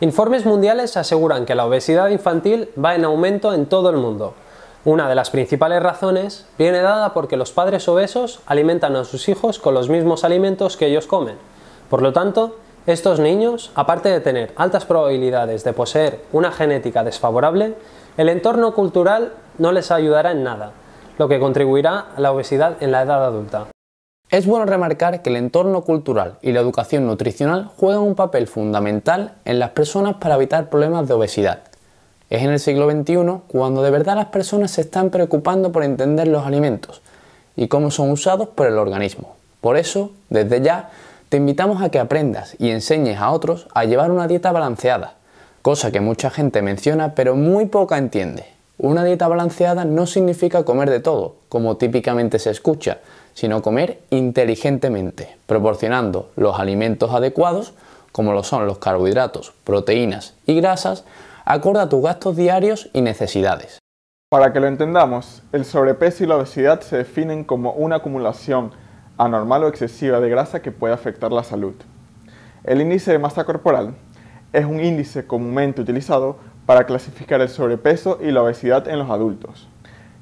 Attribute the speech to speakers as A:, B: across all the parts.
A: Informes mundiales aseguran que la obesidad infantil va en aumento en todo el mundo. Una de las principales razones viene dada porque los padres obesos alimentan a sus hijos con los mismos alimentos que ellos comen. Por lo tanto, estos niños, aparte de tener altas probabilidades de poseer una genética desfavorable, el entorno cultural no les ayudará en nada, lo que contribuirá a la obesidad en la edad adulta. Es bueno remarcar que el entorno
B: cultural y la educación nutricional juegan un papel fundamental en las personas para evitar problemas de obesidad. Es en el siglo XXI cuando de verdad las personas se están preocupando por entender los alimentos y cómo son usados por el organismo. Por eso, desde ya, te invitamos a que aprendas y enseñes a otros a llevar una dieta balanceada, cosa que mucha gente menciona pero muy poca entiende. Una dieta balanceada no significa comer de todo, como típicamente se escucha, sino comer inteligentemente, proporcionando los alimentos adecuados, como lo son los carbohidratos, proteínas y
C: grasas, acorde a tus gastos diarios y necesidades. Para que lo entendamos, el sobrepeso y la obesidad se definen como una acumulación anormal o excesiva de grasa que puede afectar la salud. El índice de masa corporal es un índice comúnmente utilizado para clasificar el sobrepeso y la obesidad en los adultos.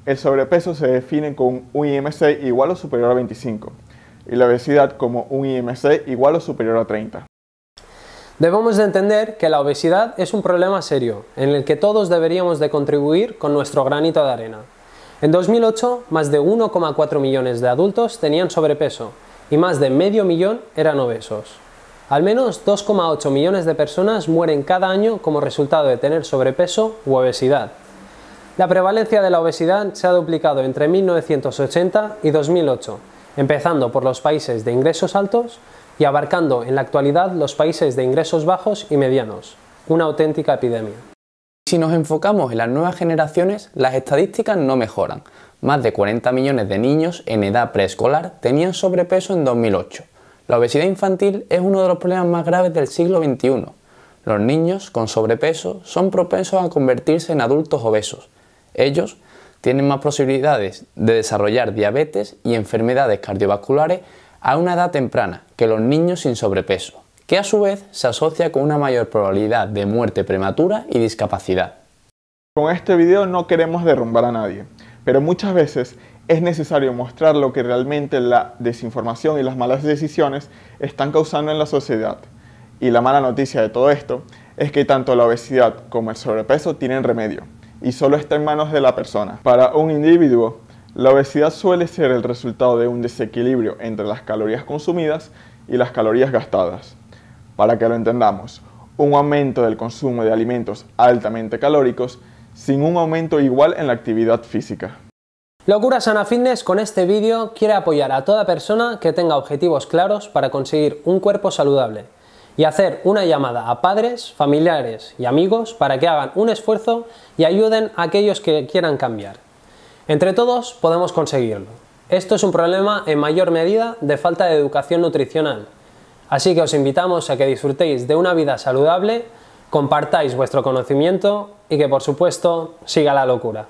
C: El sobrepeso se define con un IMC igual o superior a 25 y la obesidad como un IMC igual o superior a 30. Debemos entender que la obesidad es un
A: problema serio en el que todos deberíamos de contribuir con nuestro granito de arena. En 2008, más de 1,4 millones de adultos tenían sobrepeso y más de medio millón eran obesos. Al menos 2,8 millones de personas mueren cada año como resultado de tener sobrepeso u obesidad. La prevalencia de la obesidad se ha duplicado entre 1980 y 2008, empezando por los países de ingresos altos y abarcando en la actualidad los países de ingresos bajos y medianos. Una auténtica epidemia. Si nos enfocamos en las nuevas generaciones, las estadísticas no mejoran.
B: Más de 40 millones de niños en edad preescolar tenían sobrepeso en 2008 la obesidad infantil es uno de los problemas más graves del siglo XXI. Los niños con sobrepeso son propensos a convertirse en adultos obesos. Ellos tienen más posibilidades de desarrollar diabetes y enfermedades cardiovasculares a una edad temprana que los niños sin sobrepeso, que a su vez se asocia con una mayor probabilidad de muerte
C: prematura y discapacidad. Con este video no queremos derrumbar a nadie, pero muchas veces es necesario mostrar lo que realmente la desinformación y las malas decisiones están causando en la sociedad. Y la mala noticia de todo esto es que tanto la obesidad como el sobrepeso tienen remedio y solo está en manos de la persona. Para un individuo, la obesidad suele ser el resultado de un desequilibrio entre las calorías consumidas y las calorías gastadas. Para que lo entendamos, un aumento del consumo de alimentos altamente calóricos sin un aumento igual en la actividad física. Locura Sana Fitness con este vídeo quiere apoyar a toda persona que tenga objetivos claros para
A: conseguir un cuerpo saludable y hacer una llamada a padres, familiares y amigos para que hagan un esfuerzo y ayuden a aquellos que quieran cambiar. Entre todos podemos conseguirlo. Esto es un problema en mayor medida de falta de educación nutricional. Así que os invitamos a que disfrutéis de una vida saludable, compartáis vuestro conocimiento y que por supuesto siga la locura.